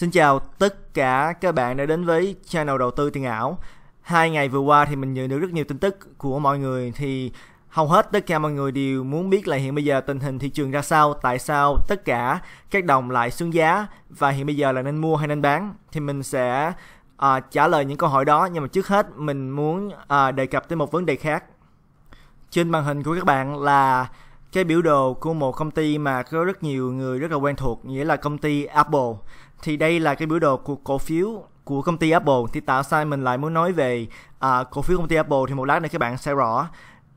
Xin chào tất cả các bạn đã đến với channel đầu tư tiền ảo. Hai ngày vừa qua thì mình nhận được rất nhiều tin tức của mọi người thì hầu hết tất cả mọi người đều muốn biết là hiện bây giờ tình hình thị trường ra sao, tại sao tất cả các đồng lại xuống giá và hiện bây giờ là nên mua hay nên bán. Thì mình sẽ à, trả lời những câu hỏi đó nhưng mà trước hết mình muốn à, đề cập tới một vấn đề khác. Trên màn hình của các bạn là cái biểu đồ của một công ty mà có rất nhiều người rất là quen thuộc nghĩa là công ty Apple thì đây là cái biểu đồ của cổ phiếu của công ty Apple thì tạo sai mình lại muốn nói về à, cổ phiếu công ty Apple thì một lát nữa các bạn sẽ rõ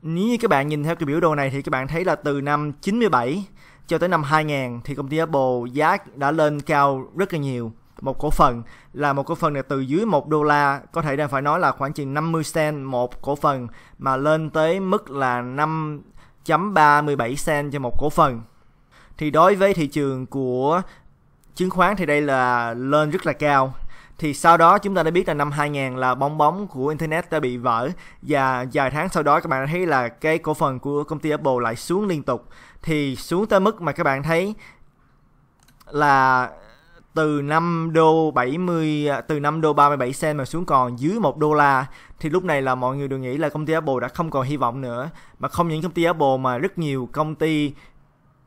nếu như các bạn nhìn theo cái biểu đồ này thì các bạn thấy là từ năm 97 cho tới năm 2000 thì công ty Apple giá đã lên cao rất là nhiều một cổ phần là một cổ phần này từ dưới 1 đô la có thể đang phải nói là khoảng chừng 50 cent một cổ phần mà lên tới mức là 5.37 cent cho một cổ phần thì đối với thị trường của chứng khoán thì đây là lên rất là cao thì sau đó chúng ta đã biết là năm 2000 là bong bóng của internet đã bị vỡ và vài tháng sau đó các bạn thấy là cái cổ phần của công ty Apple lại xuống liên tục thì xuống tới mức mà các bạn thấy là từ 5 đô 70 từ 5 đô 37 cent mà xuống còn dưới 1 đô la thì lúc này là mọi người đều nghĩ là công ty Apple đã không còn hy vọng nữa mà không những công ty Apple mà rất nhiều công ty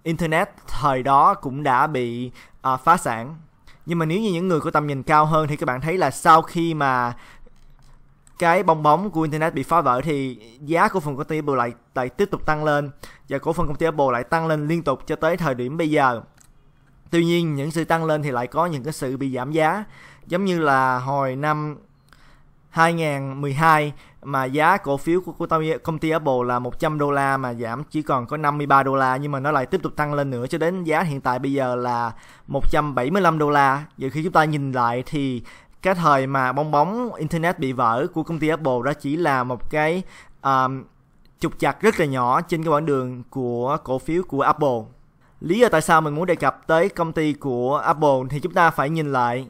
internet thời đó cũng đã bị uh, phá sản nhưng mà nếu như những người có tầm nhìn cao hơn thì các bạn thấy là sau khi mà cái bong bóng của internet bị phá vỡ thì giá cổ phần công ty Apple lại lại tiếp tục tăng lên và cổ phần công ty Apple lại tăng lên liên tục cho tới thời điểm bây giờ. Tuy nhiên những sự tăng lên thì lại có những cái sự bị giảm giá giống như là hồi năm 2012 mà giá cổ phiếu của, của công ty Apple là 100 đô la mà giảm chỉ còn có 53 đô la nhưng mà nó lại tiếp tục tăng lên nữa cho đến giá hiện tại bây giờ là 175 đô la. Giờ khi chúng ta nhìn lại thì cái thời mà bong bóng internet bị vỡ của công ty Apple đó chỉ là một cái um, trục chặt rất là nhỏ trên cái quãng đường của cổ phiếu của Apple. Lý do tại sao mình muốn đề cập tới công ty của Apple thì chúng ta phải nhìn lại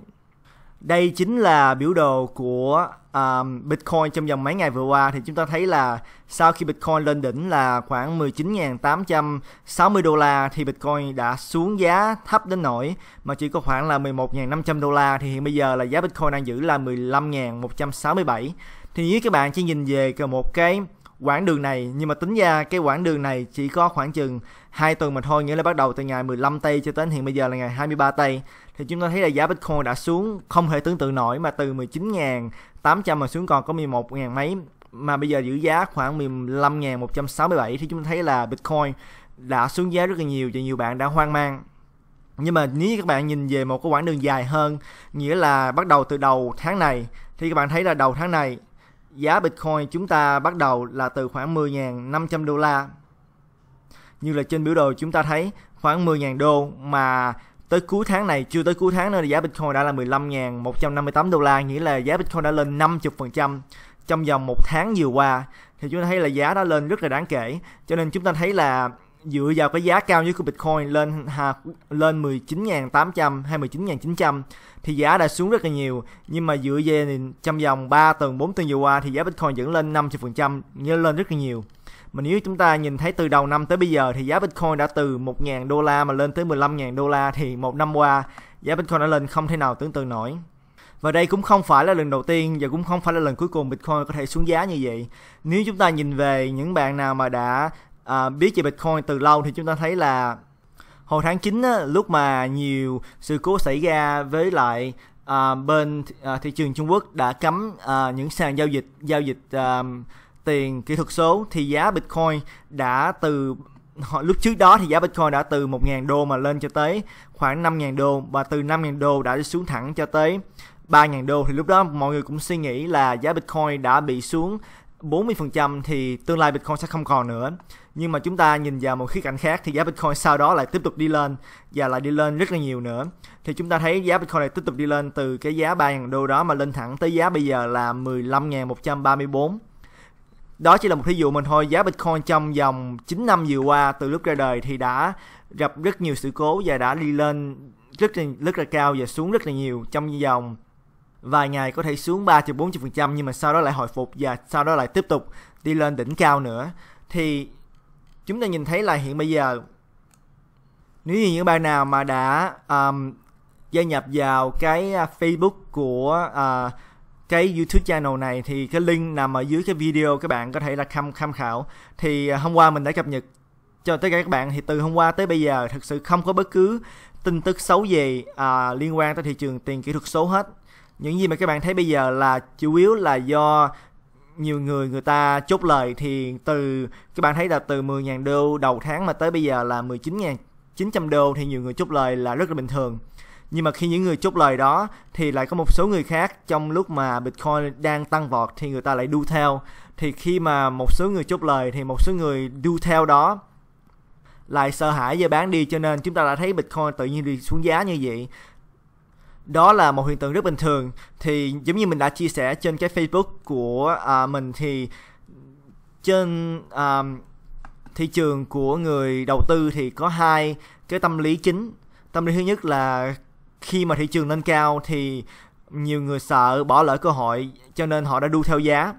đây chính là biểu đồ của um, Bitcoin trong vòng mấy ngày vừa qua thì chúng ta thấy là sau khi Bitcoin lên đỉnh là khoảng 19.860 đô la thì Bitcoin đã xuống giá thấp đến nỗi mà chỉ có khoảng là 11.500 đô la thì hiện bây giờ là giá Bitcoin đang giữ là 15.167 thì nếu các bạn chỉ nhìn về một cái quãng đường này nhưng mà tính ra cái quãng đường này chỉ có khoảng chừng hai tuần mà thôi nghĩa là bắt đầu từ ngày 15 tây cho đến hiện bây giờ là ngày 23 tây thì chúng ta thấy là giá Bitcoin đã xuống không thể tưởng tượng nổi mà từ 19.800 mà xuống còn có 11.000 mấy mà bây giờ giữ giá khoảng 15.167 thì chúng ta thấy là Bitcoin đã xuống giá rất là nhiều và nhiều bạn đã hoang mang nhưng mà nếu các bạn nhìn về một cái quãng đường dài hơn nghĩa là bắt đầu từ đầu tháng này thì các bạn thấy là đầu tháng này giá Bitcoin chúng ta bắt đầu là từ khoảng 10.500 đô la. Như là trên biểu đồ chúng ta thấy khoảng 10.000 đô mà tới cuối tháng này chưa tới cuối tháng nữa thì giá Bitcoin đã là 15.158 đô la nghĩa là giá Bitcoin đã lên 50% trong vòng một tháng vừa qua thì chúng ta thấy là giá đã lên rất là đáng kể cho nên chúng ta thấy là dựa vào cái giá cao nhất của Bitcoin lên ha, lên 19.800 hay 19.900 thì giá đã xuống rất là nhiều nhưng mà dựa về thì trong vòng 3 tuần 4 tuần vừa qua thì giá Bitcoin vẫn lên 50% nhớ lên rất là nhiều mà nếu chúng ta nhìn thấy từ đầu năm tới bây giờ thì giá Bitcoin đã từ 1.000 đô la mà lên tới 15.000 đô la thì một năm qua giá Bitcoin đã lên không thể nào tưởng tượng nổi và đây cũng không phải là lần đầu tiên và cũng không phải là lần cuối cùng Bitcoin có thể xuống giá như vậy. Nếu chúng ta nhìn về những bạn nào mà đã à, biết về Bitcoin từ lâu thì chúng ta thấy là hồi tháng 9 á, lúc mà nhiều sự cố xảy ra với lại à, bên à, thị trường Trung Quốc đã cấm à, những sàn giao dịch giao dịch à, tiền kỹ thuật số thì giá Bitcoin đã từ lúc trước đó thì giá Bitcoin đã từ 1.000 đô mà lên cho tới khoảng 5.000 đô và từ 5.000 đô đã xuống thẳng cho tới 3.000 đô thì lúc đó mọi người cũng suy nghĩ là giá Bitcoin đã bị xuống 40% thì tương lai Bitcoin sẽ không còn nữa. Nhưng mà chúng ta nhìn vào một khía cạnh khác thì giá Bitcoin sau đó lại tiếp tục đi lên và lại đi lên rất là nhiều nữa. Thì chúng ta thấy giá Bitcoin lại tiếp tục đi lên từ cái giá 3.000 đô đó mà lên thẳng tới giá bây giờ là 15.134. Đó chỉ là một thí dụ mình thôi, giá Bitcoin trong vòng 9 năm vừa qua từ lúc ra đời thì đã gặp rất nhiều sự cố và đã đi lên rất là, rất là cao và xuống rất là nhiều trong vòng vài ngày có thể xuống 3 cho 40% nhưng mà sau đó lại hồi phục và sau đó lại tiếp tục đi lên đỉnh cao nữa thì chúng ta nhìn thấy là hiện bây giờ nếu như những bạn nào mà đã um, gia nhập vào cái à, Facebook của uh, cái YouTube channel này thì cái link nằm ở dưới cái video các bạn có thể là tham tham khảo thì à, hôm qua mình đã cập nhật cho tất cả các bạn thì từ hôm qua tới bây giờ thực sự không có bất cứ tin tức xấu gì uh, liên quan tới thị trường tiền kỹ thuật số hết những gì mà các bạn thấy bây giờ là chủ yếu là do nhiều người người ta chốt lời thì từ các bạn thấy là từ 10.000 đô đầu tháng mà tới bây giờ là 19.900 đô thì nhiều người chốt lời là rất là bình thường nhưng mà khi những người chốt lời đó thì lại có một số người khác trong lúc mà Bitcoin đang tăng vọt thì người ta lại đu theo thì khi mà một số người chốt lời thì một số người đu theo đó lại sợ hãi và bán đi cho nên chúng ta đã thấy Bitcoin tự nhiên đi xuống giá như vậy đó là một hiện tượng rất bình thường thì giống như mình đã chia sẻ trên cái facebook của uh, mình thì trên uh, thị trường của người đầu tư thì có hai cái tâm lý chính tâm lý thứ nhất là khi mà thị trường lên cao thì nhiều người sợ bỏ lỡ cơ hội cho nên họ đã đu theo giá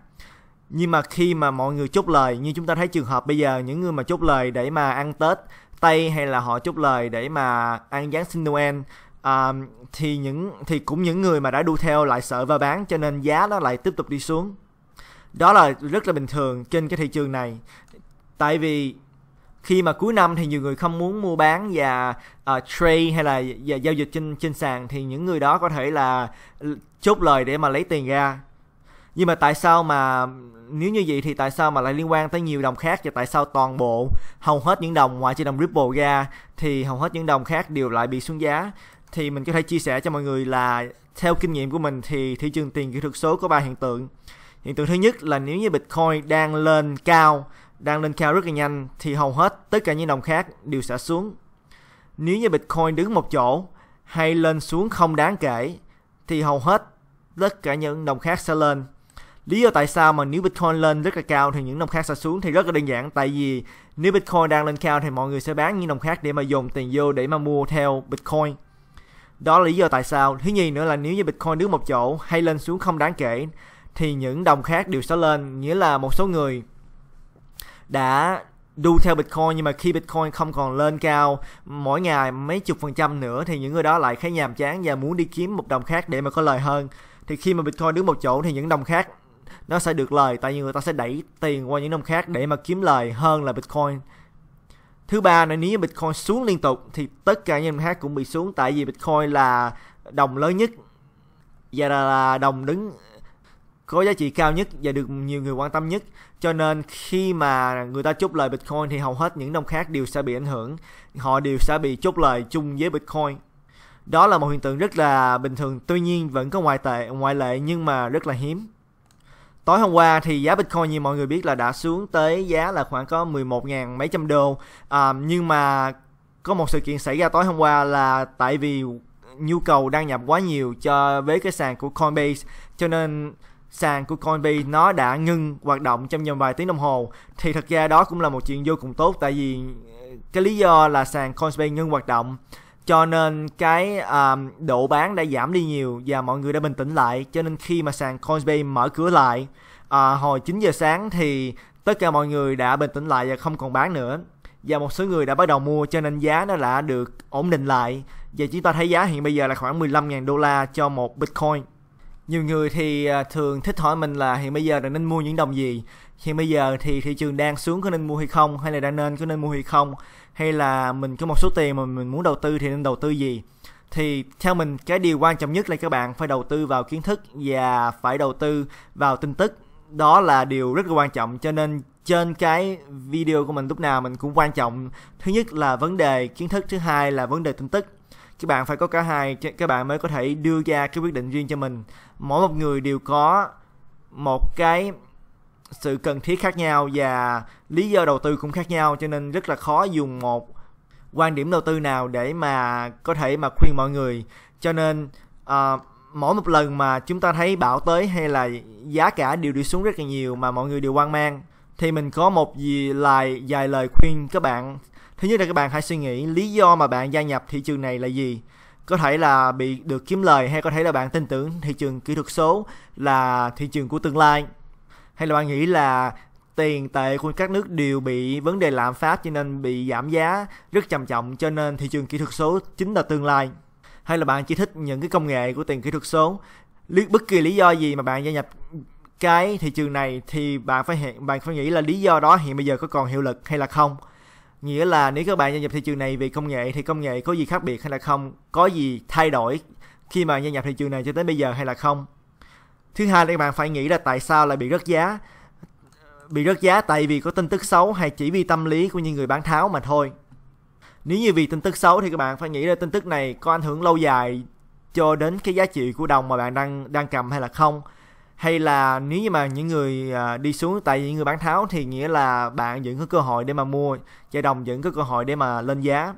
nhưng mà khi mà mọi người chốt lời như chúng ta thấy trường hợp bây giờ những người mà chốt lời để mà ăn tết tây hay là họ chốt lời để mà ăn giáng sinh noel um, thì những thì cũng những người mà đã đu theo lại sợ và bán cho nên giá nó lại tiếp tục đi xuống đó là rất là bình thường trên cái thị trường này tại vì khi mà cuối năm thì nhiều người không muốn mua bán và uh, trade hay là và giao dịch trên trên sàn thì những người đó có thể là chốt lời để mà lấy tiền ra nhưng mà tại sao mà nếu như vậy thì tại sao mà lại liên quan tới nhiều đồng khác và tại sao toàn bộ hầu hết những đồng ngoại trừ đồng Ripple ra thì hầu hết những đồng khác đều lại bị xuống giá thì mình có thể chia sẻ cho mọi người là theo kinh nghiệm của mình thì thị trường tiền kỹ thuật số có ba hiện tượng hiện tượng thứ nhất là nếu như bitcoin đang lên cao đang lên cao rất là nhanh thì hầu hết tất cả những đồng khác đều sẽ xuống nếu như bitcoin đứng một chỗ hay lên xuống không đáng kể thì hầu hết tất cả những đồng khác sẽ lên lý do tại sao mà nếu bitcoin lên rất là cao thì những đồng khác sẽ xuống thì rất là đơn giản tại vì nếu bitcoin đang lên cao thì mọi người sẽ bán những đồng khác để mà dồn tiền vô để mà mua theo bitcoin đó là lý do tại sao. Thứ nhì nữa là nếu như Bitcoin đứng một chỗ hay lên xuống không đáng kể thì những đồng khác đều sẽ lên, nghĩa là một số người đã đu theo Bitcoin nhưng mà khi Bitcoin không còn lên cao mỗi ngày mấy chục phần trăm nữa thì những người đó lại khá nhàm chán và muốn đi kiếm một đồng khác để mà có lời hơn. Thì khi mà Bitcoin đứng một chỗ thì những đồng khác nó sẽ được lời tại vì người ta sẽ đẩy tiền qua những đồng khác để mà kiếm lời hơn là Bitcoin thứ ba là nếu như bitcoin xuống liên tục thì tất cả những khác cũng bị xuống tại vì bitcoin là đồng lớn nhất và là đồng đứng có giá trị cao nhất và được nhiều người quan tâm nhất cho nên khi mà người ta chốt lời bitcoin thì hầu hết những đồng khác đều sẽ bị ảnh hưởng họ đều sẽ bị chốt lời chung với bitcoin đó là một hiện tượng rất là bình thường tuy nhiên vẫn có ngoại tệ ngoại lệ nhưng mà rất là hiếm Tối hôm qua thì giá Bitcoin như mọi người biết là đã xuống tới giá là khoảng có 11.000 mấy trăm đô. À, nhưng mà có một sự kiện xảy ra tối hôm qua là tại vì nhu cầu đăng nhập quá nhiều cho với cái sàn của Coinbase cho nên sàn của Coinbase nó đã ngưng hoạt động trong vòng vài tiếng đồng hồ thì thật ra đó cũng là một chuyện vô cùng tốt tại vì cái lý do là sàn Coinbase ngưng hoạt động cho nên cái um, độ bán đã giảm đi nhiều và mọi người đã bình tĩnh lại cho nên khi mà sàn Coinbase mở cửa lại uh, hồi 9 giờ sáng thì tất cả mọi người đã bình tĩnh lại và không còn bán nữa và một số người đã bắt đầu mua cho nên giá nó đã được ổn định lại và chúng ta thấy giá hiện bây giờ là khoảng 15.000 đô la cho một Bitcoin nhiều người thì à, thường thích hỏi mình là hiện bây giờ là nên mua những đồng gì hiện bây giờ thì thị trường đang xuống có nên mua hay không hay là đang nên có nên mua hay không hay là mình có một số tiền mà mình muốn đầu tư thì nên đầu tư gì thì theo mình cái điều quan trọng nhất là các bạn phải đầu tư vào kiến thức và phải đầu tư vào tin tức đó là điều rất là quan trọng cho nên trên cái video của mình lúc nào mình cũng quan trọng thứ nhất là vấn đề kiến thức thứ hai là vấn đề tin tức các bạn phải có cả hai các bạn mới có thể đưa ra cái quyết định riêng cho mình mỗi một người đều có một cái sự cần thiết khác nhau và lý do đầu tư cũng khác nhau cho nên rất là khó dùng một quan điểm đầu tư nào để mà có thể mà khuyên mọi người cho nên uh, mỗi một lần mà chúng ta thấy bão tới hay là giá cả đều đi xuống rất là nhiều mà mọi người đều hoang mang thì mình có một gì lại vài lời khuyên các bạn thứ nhất là các bạn hãy suy nghĩ lý do mà bạn gia nhập thị trường này là gì có thể là bị được kiếm lời hay có thể là bạn tin tưởng thị trường kỹ thuật số là thị trường của tương lai hay là bạn nghĩ là tiền tệ của các nước đều bị vấn đề lạm phát cho nên bị giảm giá rất trầm trọng cho nên thị trường kỹ thuật số chính là tương lai hay là bạn chỉ thích những cái công nghệ của tiền kỹ thuật số bất kỳ lý do gì mà bạn gia nhập cái thị trường này thì bạn phải hiện bạn phải nghĩ là lý do đó hiện bây giờ có còn hiệu lực hay là không nghĩa là nếu các bạn gia nhập thị trường này vì công nghệ thì công nghệ có gì khác biệt hay là không có gì thay đổi khi mà gia nhập thị trường này cho đến bây giờ hay là không thứ hai là các bạn phải nghĩ là tại sao lại bị rớt giá bị rớt giá tại vì có tin tức xấu hay chỉ vì tâm lý của những người bán tháo mà thôi nếu như vì tin tức xấu thì các bạn phải nghĩ là tin tức này có ảnh hưởng lâu dài cho đến cái giá trị của đồng mà bạn đang đang cầm hay là không hay là nếu như mà những người à, đi xuống tại những người bán tháo thì nghĩa là bạn vẫn có cơ hội để mà mua chạy đồng vẫn có cơ hội để mà lên giá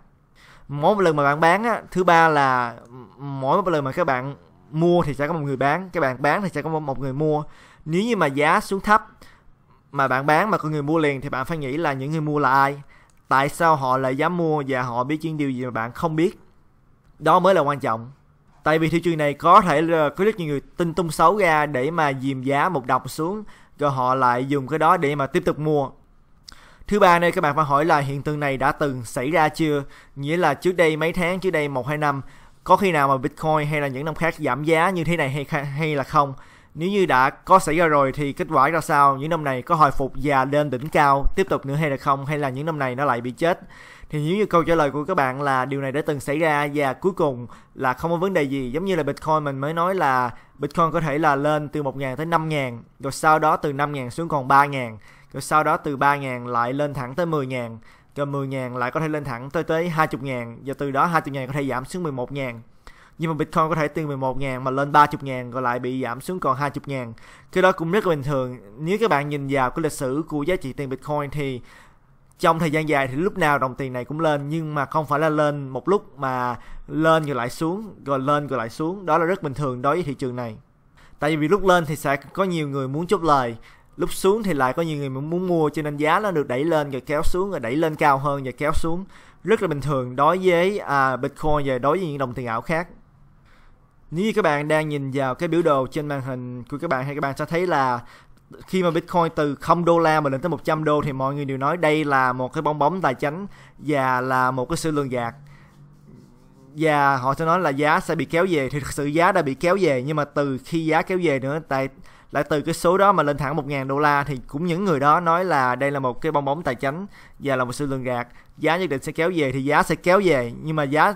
mỗi một lần mà bạn bán á thứ ba là mỗi một lần mà các bạn mua thì sẽ có một người bán các bạn bán thì sẽ có một người mua nếu như mà giá xuống thấp mà bạn bán mà có người mua liền thì bạn phải nghĩ là những người mua là ai tại sao họ lại dám mua và họ biết những điều gì mà bạn không biết đó mới là quan trọng tại vì thị trường này có thể là có rất nhiều người tin tung xấu ra để mà dìm giá một đọc xuống rồi họ lại dùng cái đó để mà tiếp tục mua Thứ ba nơi các bạn phải hỏi là hiện tượng này đã từng xảy ra chưa? Nghĩa là trước đây mấy tháng, trước đây một hai năm có khi nào mà Bitcoin hay là những năm khác giảm giá như thế này hay hay là không? nếu như đã có xảy ra rồi thì kết quả ra sao những năm này có hồi phục và lên đỉnh cao tiếp tục nữa hay là không hay là những năm này nó lại bị chết thì nếu như câu trả lời của các bạn là điều này đã từng xảy ra và cuối cùng là không có vấn đề gì giống như là Bitcoin mình mới nói là Bitcoin có thể là lên từ 1.000 tới 5.000 rồi sau đó từ 5.000 xuống còn 3.000 rồi sau đó từ 3.000 lại lên thẳng tới 10.000 rồi 10.000 lại có thể lên thẳng tới tới 20.000 và từ đó 20.000 có thể giảm xuống 11.000 nhưng mà Bitcoin có thể từ 11 ngàn mà lên 30 ngàn rồi lại bị giảm xuống còn 20 ngàn cái đó cũng rất là bình thường nếu các bạn nhìn vào cái lịch sử của giá trị tiền Bitcoin thì trong thời gian dài thì lúc nào đồng tiền này cũng lên nhưng mà không phải là lên một lúc mà lên rồi lại xuống rồi lên rồi lại xuống đó là rất bình thường đối với thị trường này tại vì lúc lên thì sẽ có nhiều người muốn chốt lời lúc xuống thì lại có nhiều người muốn mua cho nên giá nó được đẩy lên rồi kéo xuống rồi đẩy lên cao hơn rồi kéo xuống rất là bình thường đối với à, bitcoin và đối với những đồng tiền ảo khác nếu như các bạn đang nhìn vào cái biểu đồ trên màn hình của các bạn hay các bạn sẽ thấy là khi mà Bitcoin từ 0 đô la mà lên tới 100 đô thì mọi người đều nói đây là một cái bong bóng tài chính và là một cái sự lường gạt và họ sẽ nói là giá sẽ bị kéo về thì thực sự giá đã bị kéo về nhưng mà từ khi giá kéo về nữa tại lại từ cái số đó mà lên thẳng 1.000 đô la thì cũng những người đó nói là đây là một cái bong bóng tài chính và là một sự lường gạt giá nhất định sẽ kéo về thì giá sẽ kéo về nhưng mà giá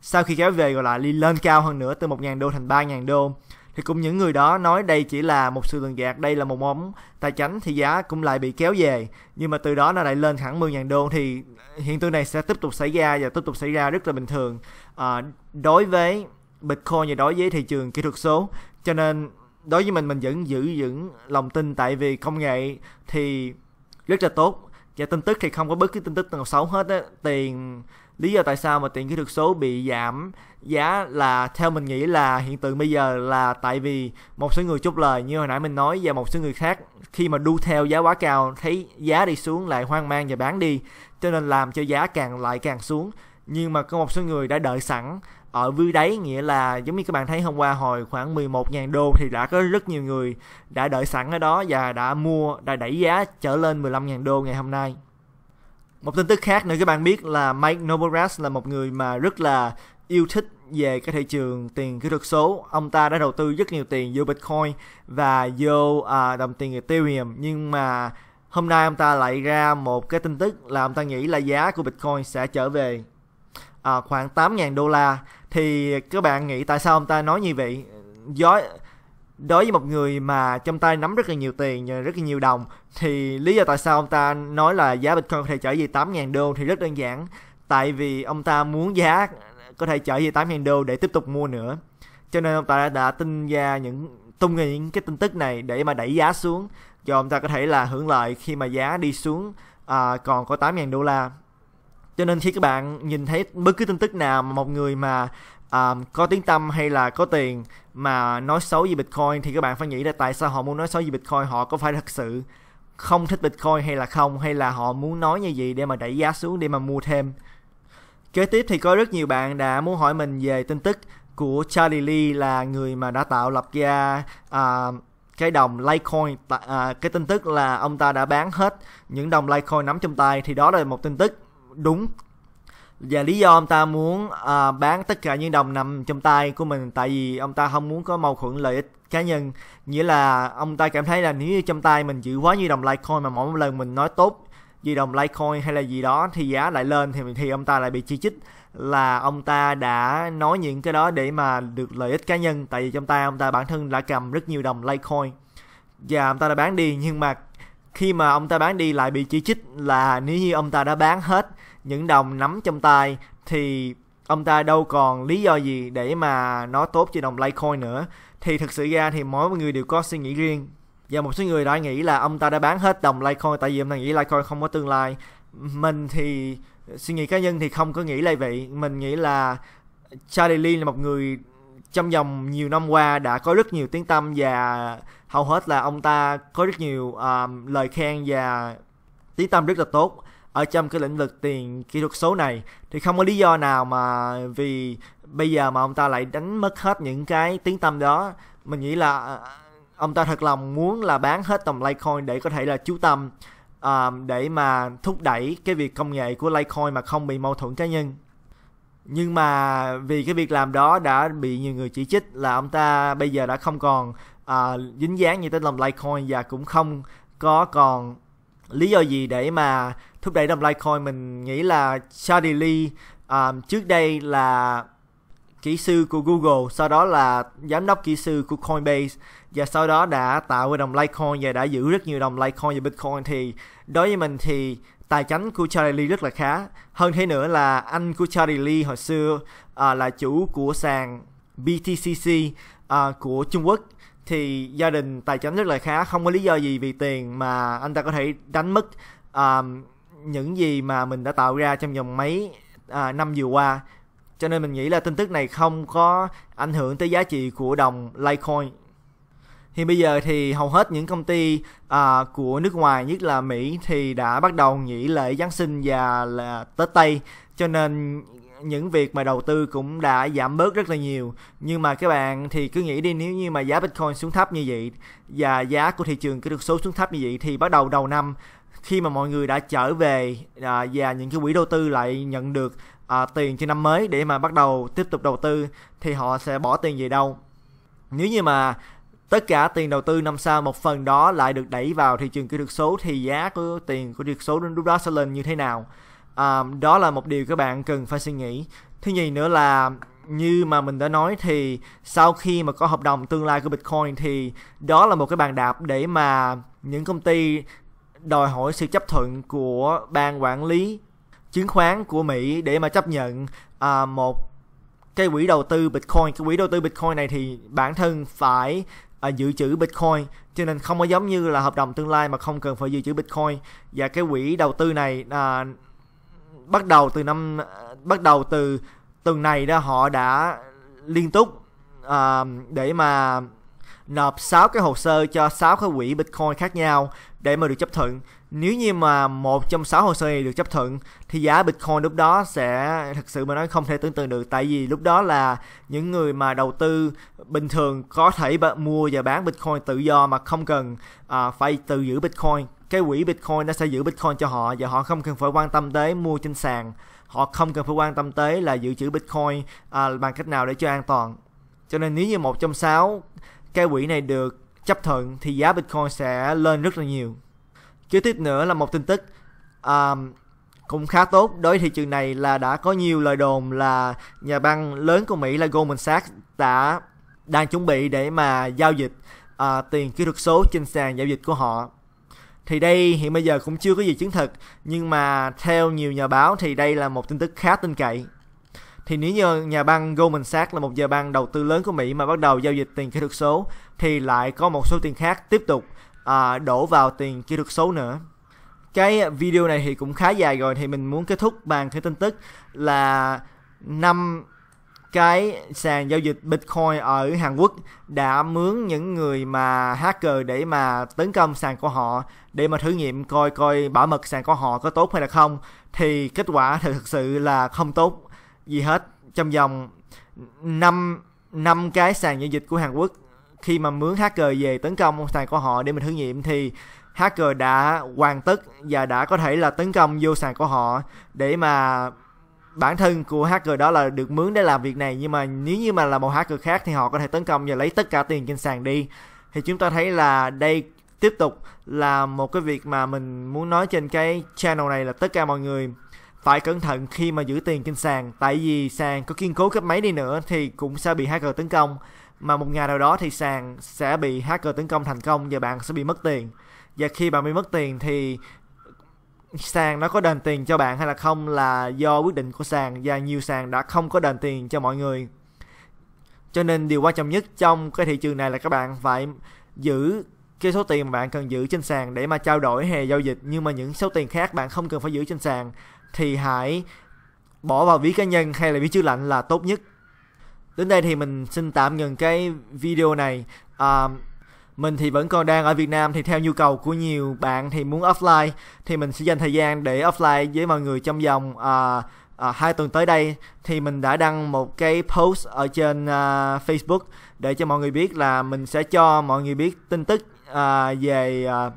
sau khi kéo về gọi là đi lên cao hơn nữa từ 1.000 đô thành 3.000 đô thì cũng những người đó nói đây chỉ là một sự lường gạt đây là một món tài chánh thì giá cũng lại bị kéo về nhưng mà từ đó nó lại lên khoảng 10.000 đô thì hiện tượng này sẽ tiếp tục xảy ra và tiếp tục xảy ra rất là bình thường à, đối với Bitcoin và đối với thị trường kỹ thuật số cho nên đối với mình mình vẫn giữ vững lòng tin tại vì công nghệ thì rất là tốt và dạ, tin tức thì không có bất cứ tin tức nào xấu hết á tiền lý do tại sao mà tiền kỹ thuật số bị giảm giá là theo mình nghĩ là hiện tượng bây giờ là tại vì một số người chốt lời như hồi nãy mình nói và một số người khác khi mà đu theo giá quá cao thấy giá đi xuống lại hoang mang và bán đi cho nên làm cho giá càng lại càng xuống nhưng mà có một số người đã đợi sẵn ở ờ, view đấy nghĩa là giống như các bạn thấy hôm qua hồi khoảng 11.000 đô thì đã có rất nhiều người đã đợi sẵn ở đó và đã mua đã đẩy giá trở lên 15.000 đô ngày hôm nay một tin tức khác nữa các bạn biết là Mike Novogratz là một người mà rất là yêu thích về cái thị trường tiền kỹ thuật số ông ta đã đầu tư rất nhiều tiền vô Bitcoin và vô à, đồng tiền Ethereum nhưng mà hôm nay ông ta lại ra một cái tin tức là ông ta nghĩ là giá của Bitcoin sẽ trở về à, khoảng 8.000 đô la thì các bạn nghĩ tại sao ông ta nói như vậy đối đối với một người mà trong tay nắm rất là nhiều tiền rất là nhiều đồng thì lý do tại sao ông ta nói là giá bitcoin có thể trở về 8.000 đô thì rất đơn giản tại vì ông ta muốn giá có thể trở về 8.000 đô để tiếp tục mua nữa cho nên ông ta đã, đã tin ra những tung ra những cái tin tức này để mà đẩy giá xuống cho ông ta có thể là hưởng lợi khi mà giá đi xuống à, còn có 8.000 đô la cho nên khi các bạn nhìn thấy bất cứ tin tức nào mà một người mà um, có tiếng tâm hay là có tiền mà nói xấu về bitcoin thì các bạn phải nghĩ là tại sao họ muốn nói xấu về bitcoin họ có phải thật sự không thích bitcoin hay là không hay là họ muốn nói như vậy để mà đẩy giá xuống để mà mua thêm kế tiếp thì có rất nhiều bạn đã muốn hỏi mình về tin tức của Charlie Lee là người mà đã tạo lập ra uh, cái đồng Litecoin uh, cái tin tức là ông ta đã bán hết những đồng Litecoin nắm trong tay thì đó là một tin tức đúng và lý do ông ta muốn à, bán tất cả những đồng nằm trong tay của mình tại vì ông ta không muốn có mâu thuẫn lợi ích cá nhân nghĩa là ông ta cảm thấy là nếu như trong tay mình giữ quá nhiều đồng litecoin mà mỗi lần mình nói tốt vì đồng litecoin hay là gì đó thì giá lại lên thì thì ông ta lại bị chỉ trích là ông ta đã nói những cái đó để mà được lợi ích cá nhân tại vì trong tay ông ta bản thân đã cầm rất nhiều đồng litecoin và ông ta đã bán đi nhưng mà khi mà ông ta bán đi lại bị chỉ trích là nếu như ông ta đã bán hết những đồng nắm trong tay thì ông ta đâu còn lý do gì để mà nó tốt cho đồng Litecoin nữa thì thực sự ra thì mỗi người đều có suy nghĩ riêng và một số người đã nghĩ là ông ta đã bán hết đồng Litecoin tại vì ông ta nghĩ Litecoin không có tương lai mình thì suy nghĩ cá nhân thì không có nghĩ lại vậy mình nghĩ là Charlie Lee là một người trong vòng nhiều năm qua đã có rất nhiều tiếng tâm và hầu hết là ông ta có rất nhiều um, lời khen và tiếng tâm rất là tốt ở trong cái lĩnh vực tiền kỹ thuật số này thì không có lý do nào mà vì bây giờ mà ông ta lại đánh mất hết những cái tiếng tâm đó mình nghĩ là ờ, ông ta thật lòng muốn là bán hết tầm Litecoin để có thể là chú tâm um, để mà thúc đẩy cái việc công nghệ của Litecoin mà không bị mâu thuẫn cá nhân nhưng mà vì cái việc làm đó đã bị nhiều người chỉ trích là ông ta bây giờ đã không còn uh, dính dáng như tới đồng Litecoin và cũng không có còn lý do gì để mà thúc đẩy đồng Litecoin mình nghĩ là Charlie Lee um, trước đây là kỹ sư của Google sau đó là giám đốc kỹ sư của Coinbase và sau đó đã tạo ra đồng Litecoin và đã giữ rất nhiều đồng Litecoin và Bitcoin thì đối với mình thì tài chánh của Charlie rất là khá hơn thế nữa là anh của Charlie hồi xưa à, là chủ của sàn BTCC à, của Trung Quốc thì gia đình tài chánh rất là khá không có lý do gì vì tiền mà anh ta có thể đánh mất um, những gì mà mình đã tạo ra trong vòng mấy uh, năm vừa qua cho nên mình nghĩ là tin tức này không có ảnh hưởng tới giá trị của đồng Litecoin thì bây giờ thì hầu hết những công ty à, của nước ngoài nhất là Mỹ thì đã bắt đầu nghỉ lễ Giáng sinh và là Tết Tây cho nên những việc mà đầu tư cũng đã giảm bớt rất là nhiều nhưng mà các bạn thì cứ nghĩ đi nếu như mà giá Bitcoin xuống thấp như vậy và giá của thị trường kỹ thuật số xuống thấp như vậy thì bắt đầu đầu năm khi mà mọi người đã trở về à, và những cái quỹ đầu tư lại nhận được à, tiền cho năm mới để mà bắt đầu tiếp tục đầu tư thì họ sẽ bỏ tiền về đâu nếu như mà tất cả tiền đầu tư năm sau một phần đó lại được đẩy vào thị trường kỹ thuật số thì giá của tiền của kỹ thuật số đến lúc đó sẽ lên như thế nào à, đó là một điều các bạn cần phải suy nghĩ thứ nhì nữa là như mà mình đã nói thì sau khi mà có hợp đồng tương lai của Bitcoin thì đó là một cái bàn đạp để mà những công ty đòi hỏi sự chấp thuận của ban quản lý chứng khoán của Mỹ để mà chấp nhận à, một cái quỹ đầu tư Bitcoin cái quỹ đầu tư Bitcoin này thì bản thân phải à, dự trữ Bitcoin cho nên không có giống như là hợp đồng tương lai mà không cần phải dự trữ Bitcoin và cái quỹ đầu tư này à, bắt đầu từ năm bắt đầu từ tuần này đó họ đã liên tục à, để mà nộp 6 cái hồ sơ cho 6 cái quỹ Bitcoin khác nhau để mà được chấp thuận. Nếu như mà một trong 6 hồ sơ này được chấp thuận thì giá Bitcoin lúc đó sẽ thật sự mà nói không thể tưởng tượng được tại vì lúc đó là những người mà đầu tư bình thường có thể mua và bán Bitcoin tự do mà không cần à, phải tự giữ Bitcoin. Cái quỹ Bitcoin nó sẽ giữ Bitcoin cho họ và họ không cần phải quan tâm tới mua trên sàn. Họ không cần phải quan tâm tới là dự trữ Bitcoin à, bằng cách nào để cho an toàn cho nên nếu như một trong sáu cái quỹ này được chấp thuận thì giá Bitcoin sẽ lên rất là nhiều. Kế tiếp nữa là một tin tức um, cũng khá tốt đối với thị trường này là đã có nhiều lời đồn là nhà băng lớn của Mỹ là Goldman Sachs đã đang chuẩn bị để mà giao dịch uh, tiền kỹ thuật số trên sàn giao dịch của họ. Thì đây hiện bây giờ cũng chưa có gì chứng thực nhưng mà theo nhiều nhà báo thì đây là một tin tức khá tin cậy thì nếu như nhà băng Goldman Sachs là một nhà băng đầu tư lớn của Mỹ mà bắt đầu giao dịch tiền kỹ thuật số thì lại có một số tiền khác tiếp tục à, đổ vào tiền kỹ thuật số nữa cái video này thì cũng khá dài rồi thì mình muốn kết thúc bằng cái tin tức là năm cái sàn giao dịch Bitcoin ở Hàn Quốc đã mướn những người mà hacker để mà tấn công sàn của họ để mà thử nghiệm coi coi bảo mật sàn của họ có tốt hay là không thì kết quả thì thực sự là không tốt gì hết trong vòng 5 năm cái sàn giao dịch của Hàn Quốc khi mà mướn hacker về tấn công sàn của họ để mình thử nghiệm thì hacker đã hoàn tất và đã có thể là tấn công vô sàn của họ để mà bản thân của hacker đó là được mướn để làm việc này nhưng mà nếu như mà là một hacker khác thì họ có thể tấn công và lấy tất cả tiền trên sàn đi thì chúng ta thấy là đây tiếp tục là một cái việc mà mình muốn nói trên cái channel này là tất cả mọi người phải cẩn thận khi mà giữ tiền trên sàn tại vì sàn có kiên cố cấp mấy đi nữa thì cũng sẽ bị hacker tấn công mà một ngày nào đó thì sàn sẽ bị hacker tấn công thành công và bạn sẽ bị mất tiền và khi bạn bị mất tiền thì sàn nó có đền tiền cho bạn hay là không là do quyết định của sàn và nhiều sàn đã không có đền tiền cho mọi người cho nên điều quan trọng nhất trong cái thị trường này là các bạn phải giữ cái số tiền mà bạn cần giữ trên sàn để mà trao đổi hay giao dịch nhưng mà những số tiền khác bạn không cần phải giữ trên sàn thì hãy bỏ vào ví cá nhân hay là ví chứa lạnh là tốt nhất đến đây thì mình xin tạm ngừng cái video này à, mình thì vẫn còn đang ở Việt Nam thì theo nhu cầu của nhiều bạn thì muốn offline thì mình sẽ dành thời gian để offline với mọi người trong vòng à, à, hai tuần tới đây thì mình đã đăng một cái post ở trên à, Facebook để cho mọi người biết là mình sẽ cho mọi người biết tin tức à, về à,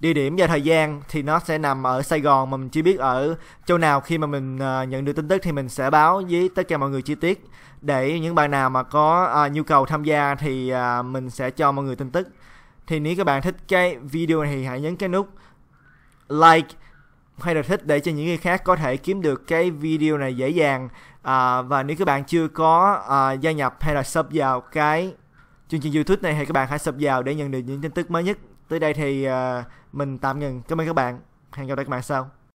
địa điểm và thời gian thì nó sẽ nằm ở Sài Gòn mà mình chỉ biết ở châu nào khi mà mình uh, nhận được tin tức thì mình sẽ báo với tất cả mọi người chi tiết để những bạn nào mà có uh, nhu cầu tham gia thì uh, mình sẽ cho mọi người tin tức thì nếu các bạn thích cái video này thì hãy nhấn cái nút like hay là thích để cho những người khác có thể kiếm được cái video này dễ dàng à, và nếu các bạn chưa có à, gia nhập hay là sub vào cái chương trình youtube này thì các bạn hãy sub vào để nhận được những tin tức mới nhất tới đây thì à, mình tạm ngừng cảm ơn các bạn hẹn gặp lại các bạn sau